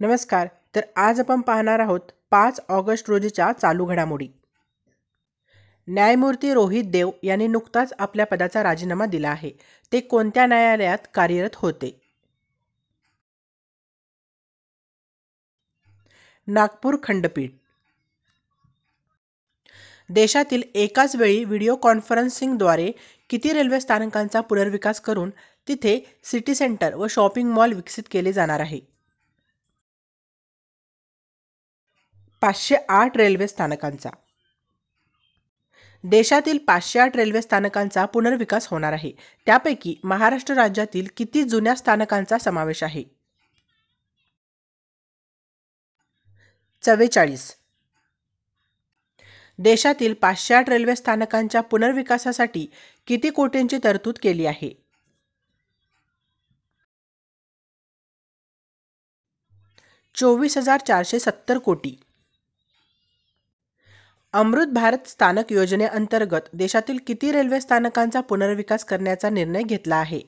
नमस्कार तर आज आपण पाहणार आहोत पाच ऑगस्ट रोजीच्या चालू घडामोडी न्यायमूर्ती रोहित देव यांनी नुकताच आपल्या पदाचा राजीनामा दिला आहे ते कोणत्या न्यायालयात कार्यरत होते नागपूर खंडपीठ देशातील एकाच वेळी व्हिडिओ कॉन्फरन्सिंगद्वारे किती रेल्वे स्थानकांचा पुनर्विकास करून तिथे सिटी सेंटर व शॉपिंग मॉल विकसित केले जाणार आहे पाचशे आठ रेल्वे स्थानकांचा देशातील पाचशे आठ रेल्वे स्थानकांचा पुनर्विकास होणार आहे त्यापैकी महाराष्ट्र राज्यातील किती जुन्या स्थानकांचा समावेश आहे चव्वेचाळीस देशातील पाचशे आठ रेल्वे स्थानकांच्या पुनर्विकासासाठी किती कोटींची तरतूद केली आहे चोवीस हजार चारशे सत्तर कोटी अमृत भारत स्थानक योजनेअंतर्गत देशातील किती रेल्वे स्थानकांचा पुनर्विकास करण्याचा निर्णय घेतला आहे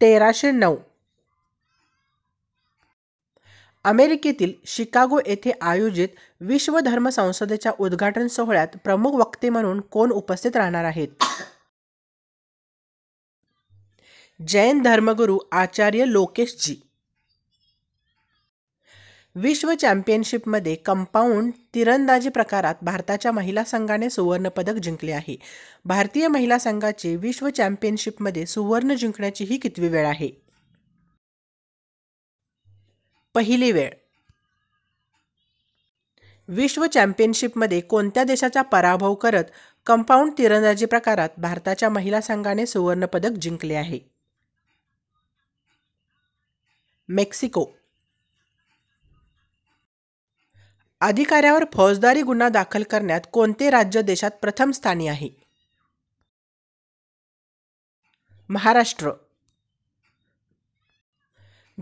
तेराशे नऊ अमेरिकेतील शिकागो येथे आयोजित विश्व धर्म संसदेच्या उद्घाटन सोहळ्यात प्रमुख वक्ते म्हणून कोण उपस्थित राहणार आहेत जैन धर्मगुरू आचार्य लोकेशजी विश्व चॅम्पियनशिपमध्ये कंपाऊंड तिरंदाजी प्रकारात भारताच्या महिला संघाने सुवर्णपदक जिंकले आहे भारतीय महिला संघाचे विश्व चॅम्पियनशिपमध्ये सुवर्ण जिंकण्याची ही कितवी वेळ आहे पहिली वेळ विश्व चॅम्पियनशिपमध्ये कोणत्या देशाचा पराभव करत कंपाऊंड तिरंदाजी प्रकारात भारताच्या महिला संघाने सुवर्णपदक जिंकले आहे मेक्सिको अधिकाऱ्यावर फौजदारी गुन्हा दाखल करण्यात कोणते राज्य देशात प्रथम स्थानी आहे महाराष्ट्र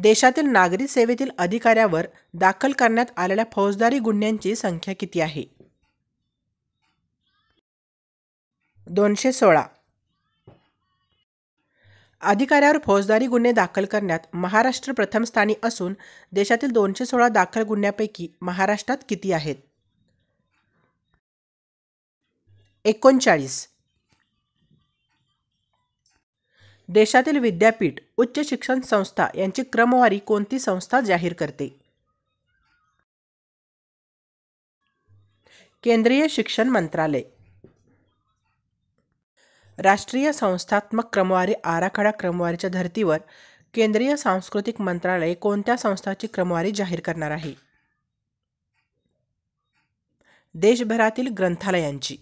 देशातील नागरी सेवेतील अधिकाऱ्यावर दाखल करण्यात आलेल्या फौजदारी गुन्ह्यांची संख्या किती आहे दोनशे सोळा अधिकाऱ्यावर फौजदारी गुन्हे दाखल करण्यात महाराष्ट्र प्रथम स्थानी असून देशातील दोनशे सोळा दाखल गुन्ह्यापैकी महाराष्ट्रात किती आहेत एकोणचाळीस देशातील विद्यापीठ उच्च शिक्षण संस्था यांची क्रमवारी कोणती संस्था जाहीर करते केंद्रीय शिक्षण मंत्रालय राष्ट्रीय संस्थात्मक क्रमवारी आराखडा क्रमवारीच्या धर्तीवर केंद्रीय सांस्कृतिक मंत्रालय कोणत्या संस्थाची क्रमवारी जाहीर करणार आहे देशभरातील ग्रंथालयांची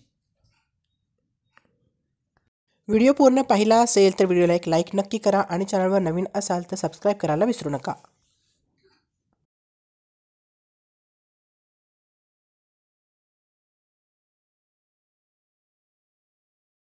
व्हिडिओ पूर्ण पाहिला असेल तर व्हिडिओला एक लाईक नक्की करा आणि चॅनलवर नवीन असाल तर सबस्क्राईब करायला विसरू नका